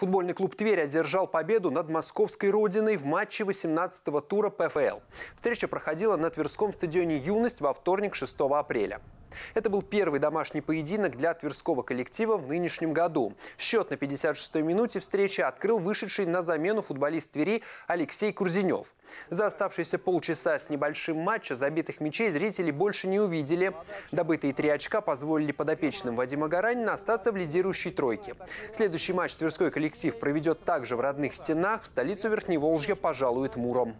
Футбольный клуб «Тверь» одержал победу над московской родиной в матче 18-го тура ПФЛ. Встреча проходила на Тверском стадионе «Юность» во вторник 6 апреля. Это был первый домашний поединок для тверского коллектива в нынешнем году. Счет на 56-й минуте встречи открыл вышедший на замену футболист Твери Алексей Курзенев. За оставшиеся полчаса с небольшим матча забитых мячей зрители больше не увидели. Добытые три очка позволили подопечным Вадима Гаранина остаться в лидирующей тройке. Следующий матч тверской коллектив проведет также в родных стенах. В столицу Верхневолжья пожалует Муром.